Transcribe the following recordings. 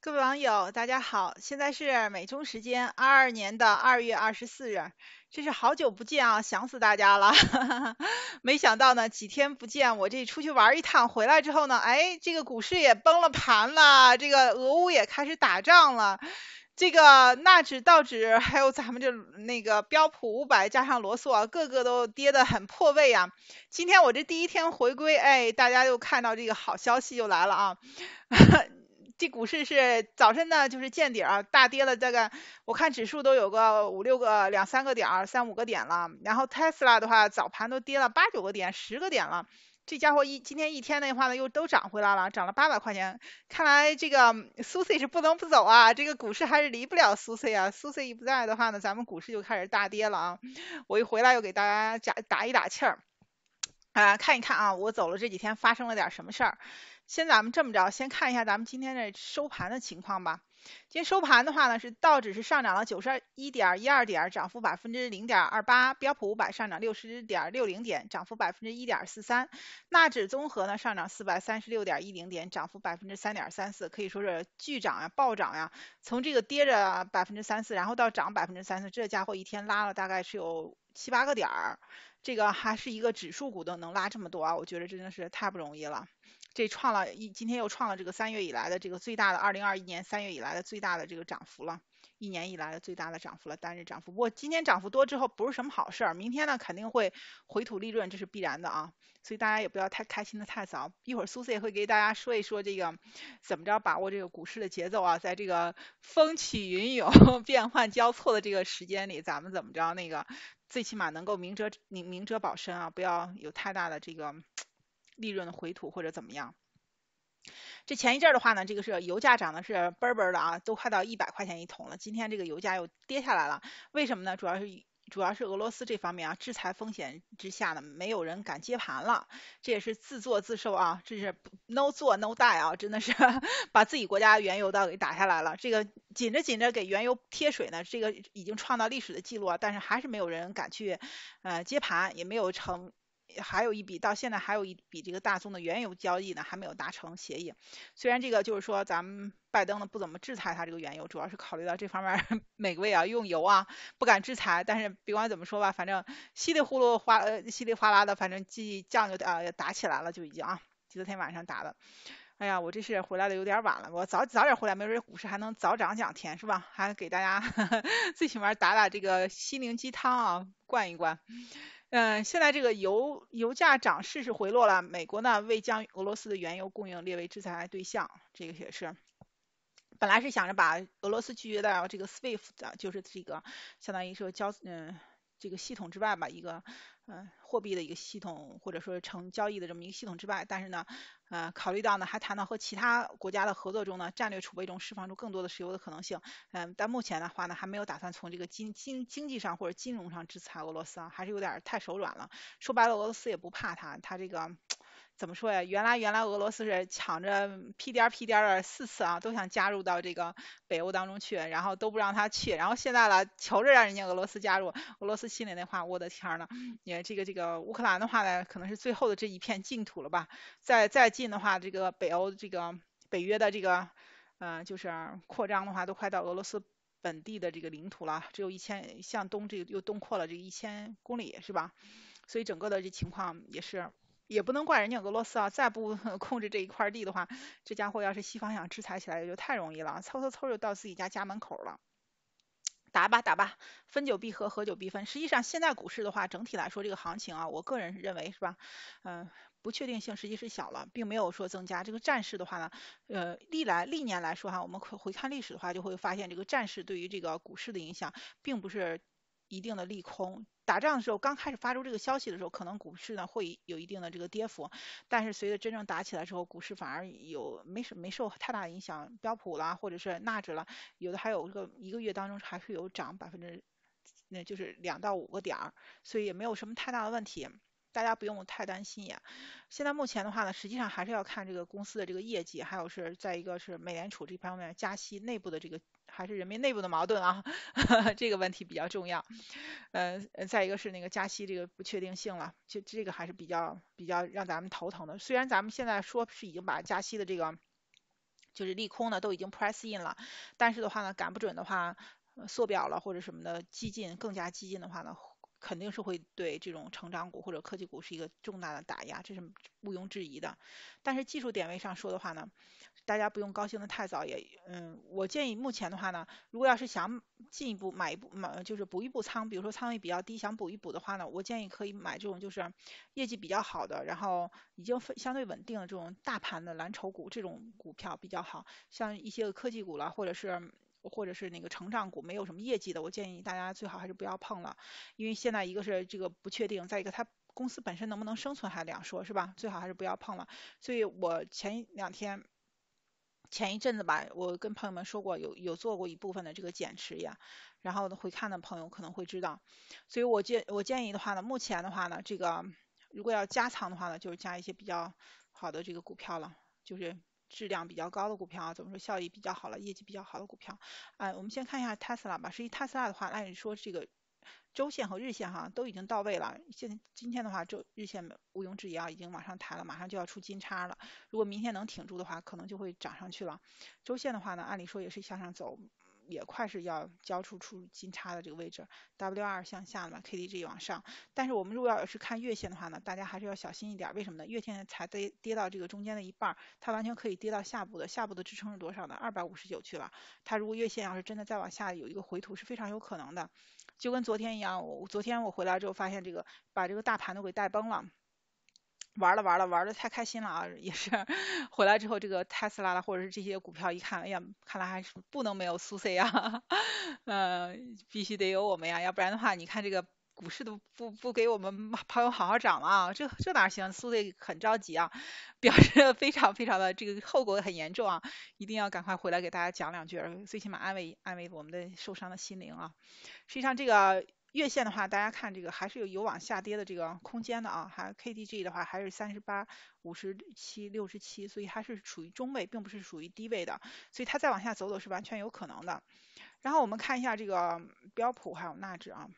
各位网友，大家好！现在是美中时间二二年的二月二十四日，这是好久不见啊，想死大家了。没想到呢，几天不见，我这出去玩一趟回来之后呢，哎，这个股市也崩了盘了，这个俄乌也开始打仗了，这个纳指、道指还有咱们这那个标普五百加上罗素啊，个个都跌得很破位啊。今天我这第一天回归，哎，大家又看到这个好消息又来了啊。这股市是早晨呢，就是见底儿，大跌了大概，我看指数都有个五六个、两三个点、三五个点了。然后 Tesla 的话，早盘都跌了八九个点、十个点了。这家伙一今天一天的话呢，又都涨回来了，涨了八百块钱。看来这个 Susie 是不能不走啊，这个股市还是离不了 Susie 啊。Susie 一不在的话呢，咱们股市就开始大跌了啊。我一回来又给大家加打一打气儿。啊，看一看啊，我走了这几天发生了点什么事儿。先咱们这么着，先看一下咱们今天的收盘的情况吧。今天收盘的话呢，是道指是上涨了九十二一点一二点，涨幅百分之零点二八；标普五百上涨六十点六零点，涨幅百分之一点四三；纳指综合呢上涨四百三十六点一零点，涨幅百分之三点三四，可以说是巨涨呀，暴涨呀。从这个跌着百分之三四，然后到涨百分之三四，这家伙一天拉了大概是有。七八个点儿，这个还是一个指数股都能拉这么多啊！我觉得真的是太不容易了。这创了一今天又创了这个三月以来的这个最大的，二零二一年三月以来的最大的这个涨幅了。一年以来的最大的涨幅了，单日涨幅。不过今天涨幅多之后不是什么好事，儿，明天呢肯定会回吐利润，这是必然的啊。所以大家也不要太开心的太早。一会儿苏 C 也会给大家说一说这个怎么着把握这个股市的节奏啊，在这个风起云涌、变幻交错的这个时间里，咱们怎么着那个最起码能够明哲明明哲保身啊，不要有太大的这个利润的回吐或者怎么样。这前一阵的话呢，这个是油价涨的是倍儿的啊，都快到一百块钱一桶了。今天这个油价又跌下来了，为什么呢？主要是主要是俄罗斯这方面啊，制裁风险之下呢，没有人敢接盘了。这也是自作自受啊，这是 no 做 no die 啊，真的是 把自己国家原油的给打下来了。这个紧着紧着给原油贴水呢，这个已经创造历史的记录，但是还是没有人敢去呃接盘，也没有成。还有一笔，到现在还有一笔这个大宗的原油交易呢，还没有达成协议。虽然这个就是说，咱们拜登呢不怎么制裁他这个原油，主要是考虑到这方面，美国啊用油啊不敢制裁。但是不管怎么说吧，反正稀里呼噜哗呃稀里哗啦的，反正既降就打起来了就已经啊。昨天晚上打的，哎呀，我这是回来的有点晚了，我早早点回来，没准股市还能早涨两天是吧？还给大家最起码打打这个心灵鸡汤啊，灌一灌。嗯，现在这个油油价涨势是回落了。美国呢未将俄罗斯的原油供应列为制裁对象，这个也是。本来是想着把俄罗斯拒绝到这个 SWIFT，就是这个相当于说交嗯这个系统之外吧一个。嗯，货币的一个系统，或者说成交易的这么一个系统之外，但是呢，呃，考虑到呢，还谈到和其他国家的合作中呢，战略储备中释放出更多的石油的可能性。嗯，但目前的话呢，还没有打算从这个经经经济上或者金融上制裁俄罗斯啊，还是有点太手软了。说白了，俄罗斯也不怕他，他这个。怎么说呀？原来原来俄罗斯是抢着屁颠儿屁颠儿的四次啊，都想加入到这个北欧当中去，然后都不让他去，然后现在了，求着让人家俄罗斯加入，俄罗斯心里那话，我的天儿呢，也这个这个乌克兰的话呢，可能是最后的这一片净土了吧。再再近的话，这个北欧这个北约的这个呃，就是扩张的话，都快到俄罗斯本地的这个领土了，只有一千向东这个又东扩了这一千公里是吧？所以整个的这情况也是。也不能怪人家俄罗斯啊，再不 控制这一块地的话，这家伙要是西方想制裁起来，也就太容易了，嗖嗖嗖就到自己家家门口了。打吧打吧，分久必合，合久必分。实际上，现在股市的话，整体来说这个行情啊，我个人认为是吧？嗯，不确定性实际是小了，并没有说增加。这个战事的话呢，呃，历来历年来说哈，我们回回看历史的话，就会发现这个战事对于这个股市的影响，并不是。一定的利空，打仗的时候刚开始发出这个消息的时候，可能股市呢会有一定的这个跌幅，但是随着真正打起来之后，股市反而有没什没受太大影响，标普啦或者是纳指啦，有的还有个一个月当中还是有涨百分之，那就是两到五个点，所以也没有什么太大的问题，大家不用太担心呀。现在目前的话呢，实际上还是要看这个公司的这个业绩，还有是在一个是美联储这方面加息内部的这个。还是人民内部的矛盾啊，这个问题比较重要。嗯，再一个是那个加息这个不确定性了，就这个还是比较比较让咱们头疼的。虽然咱们现在说是已经把加息的这个就是利空呢都已经 press in 了，但是的话呢，赶不准的话，缩表了或者什么的，激进更加激进的话呢。肯定是会对这种成长股或者科技股是一个重大的打压，这是毋庸置疑的。但是技术点位上说的话呢，大家不用高兴的太早，也，嗯，我建议目前的话呢，如果要是想进一步买一步买就是补一补仓，比如说仓位比较低想补一补的话呢，我建议可以买这种就是业绩比较好的，然后已经相对稳定的这种大盘的蓝筹股这种股票比较好，像一些科技股啦，或者是。或者是那个成长股没有什么业绩的，我建议大家最好还是不要碰了，因为现在一个是这个不确定，再一个它公司本身能不能生存还两说，是吧？最好还是不要碰了。所以我前两天、前一阵子吧，我跟朋友们说过，有有做过一部分的这个减持呀。然后回看的朋友可能会知道，所以我建我建议的话呢，目前的话呢，这个如果要加仓的话呢，就是加一些比较好的这个股票了，就是。质量比较高的股票啊，怎么说效益比较好了，业绩比较好的股票，哎，我们先看一下 Tesla 吧。实际 Tesla 的话，按理说这个周线和日线哈都已经到位了。现在今天的话，周日线毋庸置疑啊，已经往上抬了，马上就要出金叉了。如果明天能挺住的话，可能就会涨上去了。周线的话呢，按理说也是向上走。也快是要交出出金叉的这个位置，WR 向下嘛，KDJ 往上。但是我们如果要是看月线的话呢，大家还是要小心一点。为什么呢？月线才跌跌到这个中间的一半，它完全可以跌到下部的下部的支撑是多少呢？二百五十九去了。它如果月线要是真的再往下有一个回吐，是非常有可能的。就跟昨天一样，我昨天我回来之后发现这个把这个大盘都给带崩了。玩了玩了玩的太开心了啊，也是回来之后这个特斯拉了或者是这些股票一看，哎呀，看来还是不能没有苏 C 啊，嗯，必须得有我们呀，要不然的话，你看这个股市都不不给我们朋友好好涨了啊，这这哪行？苏 C 很着急啊，表示非常非常的这个后果很严重啊，一定要赶快回来给大家讲两句，最起码安慰安慰我们的受伤的心灵啊。实际上这个。月线的话，大家看这个还是有有往下跌的这个空间的啊。还 KDJ 的话还是三十八、五十七、六十七，所以还是处于中位，并不是属于低位的，所以它再往下走走是完全有可能的。然后我们看一下这个标普还有纳指啊。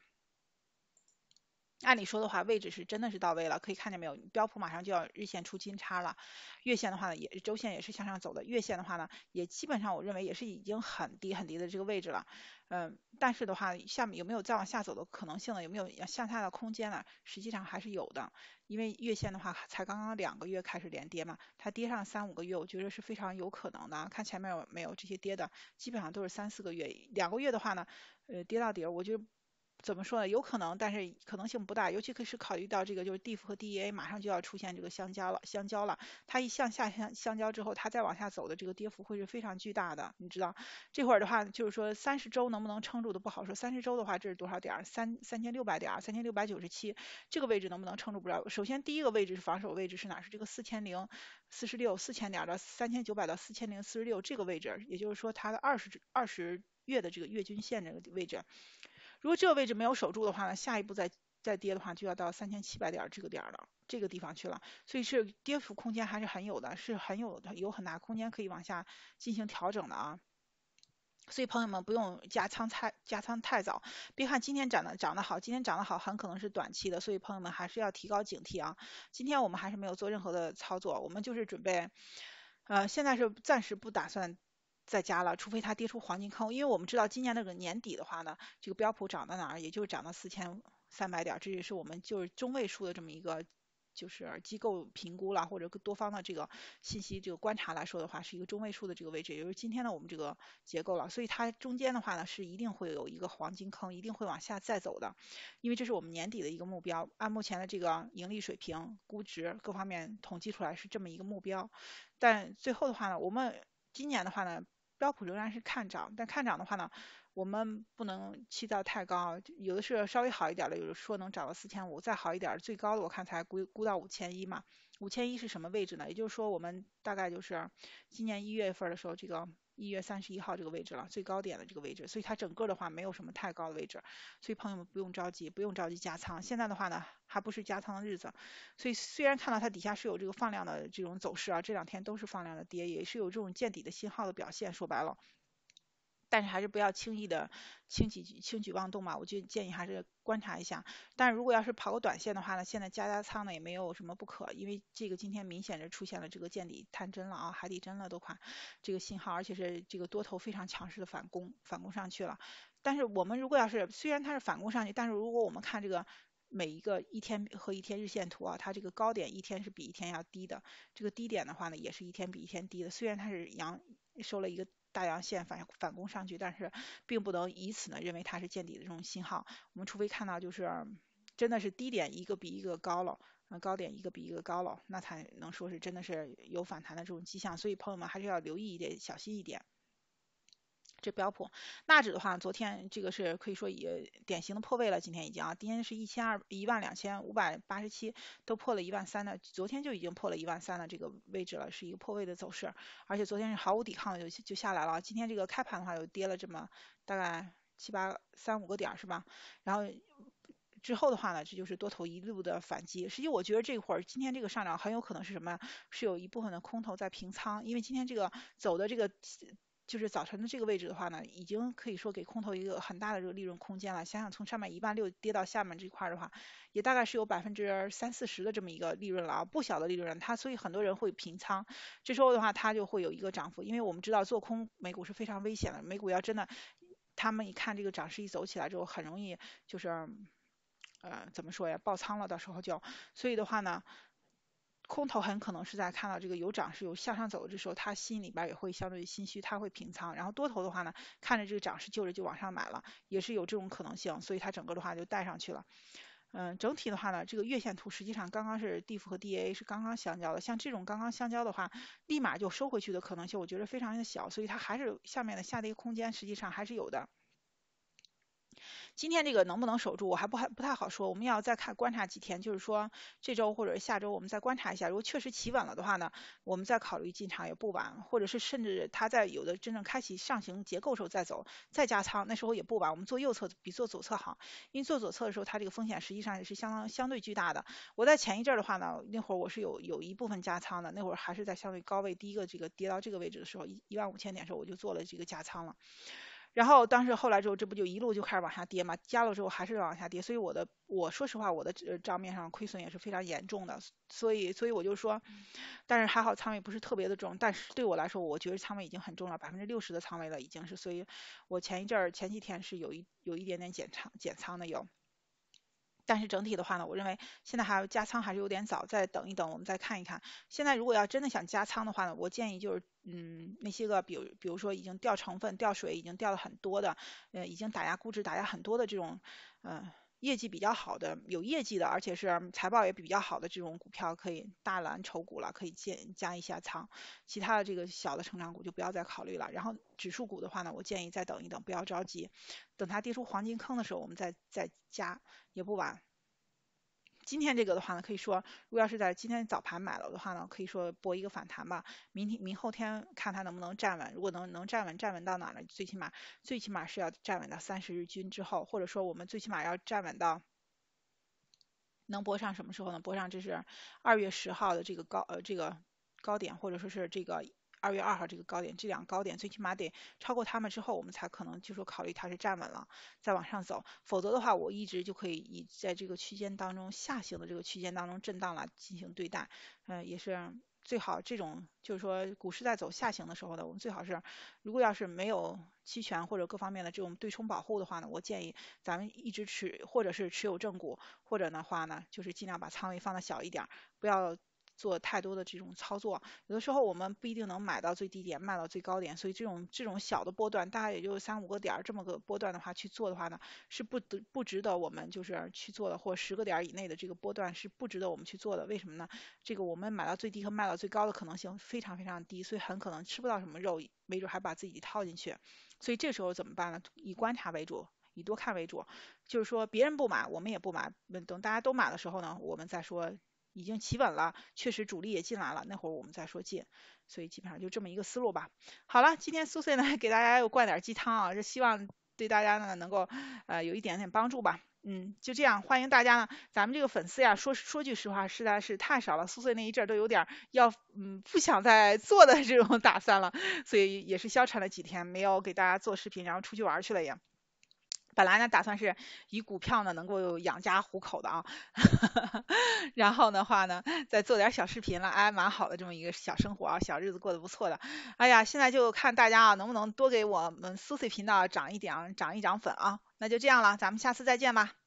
按理说的话，位置是真的是到位了，可以看见没有？标普马上就要日线出金叉了，月线的话呢，也周线也是向上走的，月线的话呢，也基本上我认为也是已经很低很低的这个位置了，嗯，但是的话，下面有没有再往下走的可能性呢？有没有向下的空间呢？实际上还是有的，因为月线的话才刚刚两个月开始连跌嘛，它跌上三五个月，我觉得是非常有可能的。看前面有没有这些跌的，基本上都是三四个月，两个月的话呢，呃，跌到底儿，我觉得。怎么说呢？有可能，但是可能性不大，尤其是考虑到这个就是 DIF 和 DEA 马上就要出现这个相交了，相交了，它一向下相相交之后，它再往下走的这个跌幅会是非常巨大的，你知道？这会儿的话，就是说三十周能不能撑住都不好说。三十周的话，这是多少点？儿？三三千六百点，儿，三千六百九十七，这个位置能不能撑住不了？首先第一个位置是防守位置是哪？是这个四千零四十六、四千点的三千九百到四千零四十六这个位置，也就是说它的二十二十月的这个月均线这个位置。如果这个位置没有守住的话呢，下一步再再跌的话，就要到三千七百点这个点了，这个地方去了，所以是跌幅空间还是很有的，是很有有很大空间可以往下进行调整的啊。所以朋友们不用加仓太加仓太早，别看今天涨的涨得好，今天涨得好很可能是短期的，所以朋友们还是要提高警惕啊。今天我们还是没有做任何的操作，我们就是准备，呃，现在是暂时不打算。再加了，除非它跌出黄金坑，因为我们知道今年那个年底的话呢，这个标普涨到哪儿，也就是涨到四千三百点，这也是我们就是中位数的这么一个就是机构评估了或者多方的这个信息这个观察来说的话，是一个中位数的这个位置，也就是今天呢我们这个结构了，所以它中间的话呢是一定会有一个黄金坑，一定会往下再走的，因为这是我们年底的一个目标，按目前的这个盈利水平、估值各方面统计出来是这么一个目标，但最后的话呢，我们今年的话呢。标普仍然是看涨，但看涨的话呢，我们不能期待太高。有的是稍微好一点的，有的说能涨到四千五，再好一点，最高的我看才估估到五千一嘛。五千一是什么位置呢？也就是说，我们大概就是今年一月份的时候，这个。一月三十一号这个位置了，最高点的这个位置，所以它整个的话没有什么太高的位置，所以朋友们不用着急，不用着急加仓，现在的话呢还不是加仓的日子，所以虽然看到它底下是有这个放量的这种走势啊，这两天都是放量的跌，也是有这种见底的信号的表现，说白了。但是还是不要轻易的轻举轻举妄动嘛，我就建议还是观察一下。但如果要是跑个短线的话呢，现在加加仓呢也没有什么不可，因为这个今天明显是出现了这个见底探针了啊，海底针了都快这个信号，而且是这个多头非常强势的反攻，反攻上去了。但是我们如果要是虽然它是反攻上去，但是如果我们看这个每一个一天和一天日线图啊，它这个高点一天是比一天要低的，这个低点的话呢也是一天比一天低的。虽然它是阳收了一个。大阳线反反攻上去，但是并不能以此呢认为它是见底的这种信号。我们除非看到就是真的是低点一个比一个高了，高点一个比一个高了，那才能说是真的是有反弹的这种迹象。所以朋友们还是要留意一点，小心一点。这标普纳指的话，昨天这个是可以说也典型的破位了，今天已经啊，今天是一千二一万两千五百八十七都破了一万三的，昨天就已经破了一万三的这个位置了，是一个破位的走势，而且昨天是毫无抵抗的就就下来了，今天这个开盘的话又跌了这么大概七八三五个点是吧？然后之后的话呢，这就是多头一路的反击，实际我觉得这会儿今天这个上涨很有可能是什么？是有一部分的空头在平仓，因为今天这个走的这个。就是早晨的这个位置的话呢，已经可以说给空头一个很大的这个利润空间了。想想从上面一万六跌到下面这块儿的话，也大概是有百分之三四十的这么一个利润了啊，不小的利润。它所以很多人会平仓，这时候的话它就会有一个涨幅，因为我们知道做空美股是非常危险的，美股要真的，他们一看这个涨势一走起来之后，很容易就是呃怎么说呀爆仓了，到时候就所以的话呢。空头很可能是在看到这个有涨是有向上走的时候，他心里边也会相对心虚，他会平仓。然后多头的话呢，看着这个涨势就着就往上买了，也是有这种可能性。所以它整个的话就带上去了。嗯，整体的话呢，这个月线图实际上刚刚是 D F 和 D A 是刚刚相交的。像这种刚刚相交的话，立马就收回去的可能性，我觉得非常的小。所以它还是下面的下跌空间，实际上还是有的。今天这个能不能守住，我还不还不太好说，我们要再看观察几天，就是说这周或者下周，我们再观察一下，如果确实企稳了的话呢，我们再考虑进场也不晚，或者是甚至它在有的真正开启上行结构时候再走再加仓，那时候也不晚。我们做右侧比做左侧好，因为做左侧的时候它这个风险实际上也是相当相对巨大的。我在前一阵的话呢，那会儿我是有有一部分加仓的，那会儿还是在相对高位，第一个这个跌到这个位置的时候，一一万五千点的时候我就做了这个加仓了。然后当时后来之后，这不就一路就开始往下跌嘛？加了之后还是往下跌，所以我的我说实话，我的账面上亏损也是非常严重的。所以所以我就说，但是还好仓位不是特别的重，但是对我来说，我觉得仓位已经很重了，百分之六十的仓位了已经是。所以我前一阵儿前几天是有一有一点点减仓减仓的有。但是整体的话呢，我认为现在还要加仓还是有点早，再等一等，我们再看一看。现在如果要真的想加仓的话呢，我建议就是，嗯，那些个，比如比如说已经掉成分、掉水，已经掉了很多的，呃，已经打压估值、打压很多的这种，嗯。业绩比较好的、有业绩的，而且是财报也比较好的这种股票，可以大蓝筹股了，可以建加一下仓。其他的这个小的成长股就不要再考虑了。然后指数股的话呢，我建议再等一等，不要着急，等它跌出黄金坑的时候，我们再再加也不晚。今天这个的话呢，可以说，如果要是在今天早盘买了的话呢，可以说博一个反弹吧。明天、明后天看它能不能站稳。如果能能站稳，站稳到哪呢？最起码，最起码是要站稳到三十日均之后，或者说我们最起码要站稳到，能播上什么时候呢？播上这是二月十号的这个高呃这个高点，或者说是这个。二月二号这个高点，这两个高点最起码得超过它们之后，我们才可能就说考虑它是站稳了，再往上走。否则的话，我一直就可以以在这个区间当中下行的这个区间当中震荡来进行对待。嗯，也是最好这种就是说股市在走下行的时候呢，我们最好是如果要是没有期权或者各方面的这种对冲保护的话呢，我建议咱们一直持或者是持有正股，或者的话呢就是尽量把仓位放的小一点，不要。做太多的这种操作，有的时候我们不一定能买到最低点，卖到最高点，所以这种这种小的波段，大概也就三五个点这么个波段的话去做的话呢，是不不值得我们就是去做的，或十个点以内的这个波段是不值得我们去做的。为什么呢？这个我们买到最低和卖到最高的可能性非常非常低，所以很可能吃不到什么肉，为主还把自己套进去。所以这时候怎么办呢？以观察为主，以多看为主，就是说别人不买，我们也不买，等大家都买的时候呢，我们再说。已经企稳了，确实主力也进来了。那会儿我们再说进，所以基本上就这么一个思路吧。好了，今天苏穗呢 给大家又灌点鸡汤啊，是希望对大家呢能够呃有一点点帮助吧。嗯，就这样，欢迎大家呢。咱们这个粉丝呀，说说句实话，实在是太少了。苏穗那一阵都有点要嗯不想再做的这种打算了，所以也是消沉了几天，没有给大家做视频，然后出去玩去了也。本来呢，打算是以股票呢能够养家糊口的啊，然后的话呢，再做点小视频了，哎，蛮好的这么一个小生活啊，小日子过得不错的。哎呀，现在就看大家啊，能不能多给我们苏翠频道涨一点，涨一涨粉啊。那就这样了，咱们下次再见吧。